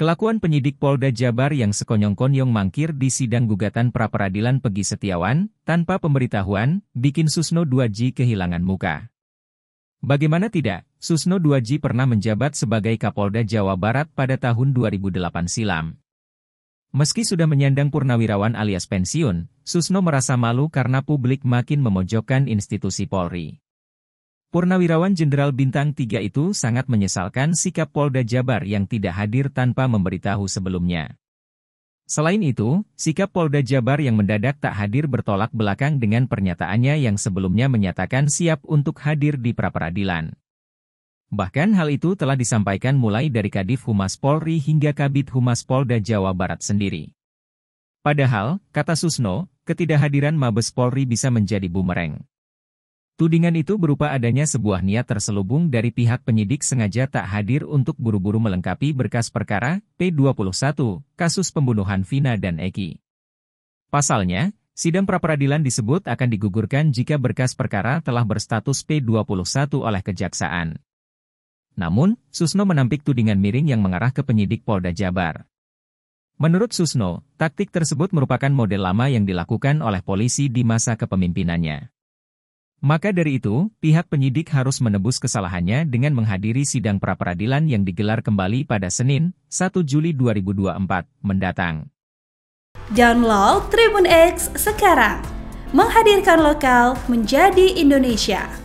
Kelakuan penyidik Polda Jabar yang sekonyong-konyong mangkir di sidang gugatan pra-peradilan Pegi Setiawan, tanpa pemberitahuan, bikin Susno 2G kehilangan muka. Bagaimana tidak, Susno 2G pernah menjabat sebagai Kapolda Jawa Barat pada tahun 2008 silam. Meski sudah menyandang purnawirawan alias pensiun, Susno merasa malu karena publik makin memojokkan institusi Polri. Purnawirawan Jenderal Bintang 3 itu sangat menyesalkan sikap Polda Jabar yang tidak hadir tanpa memberitahu sebelumnya. Selain itu, sikap Polda Jabar yang mendadak tak hadir bertolak belakang dengan pernyataannya yang sebelumnya menyatakan siap untuk hadir di pra peradilan. Bahkan hal itu telah disampaikan mulai dari Kadif Humas Polri hingga Kabit Humas Polda Jawa Barat sendiri. Padahal, kata Susno, ketidakhadiran Mabes Polri bisa menjadi bumerang. Tudingan itu berupa adanya sebuah niat terselubung dari pihak penyidik sengaja tak hadir untuk buru-buru melengkapi berkas perkara P21, kasus pembunuhan Vina dan Eki. Pasalnya, sidang pra peradilan disebut akan digugurkan jika berkas perkara telah berstatus P21 oleh kejaksaan. Namun, Susno menampik tudingan miring yang mengarah ke penyidik Polda Jabar. Menurut Susno, taktik tersebut merupakan model lama yang dilakukan oleh polisi di masa kepemimpinannya. Maka dari itu, pihak penyidik harus menebus kesalahannya dengan menghadiri sidang pra-peradilan yang digelar kembali pada Senin, 1 Juli 2024 mendatang. Download Tribun X sekarang. Menghadirkan lokal menjadi Indonesia.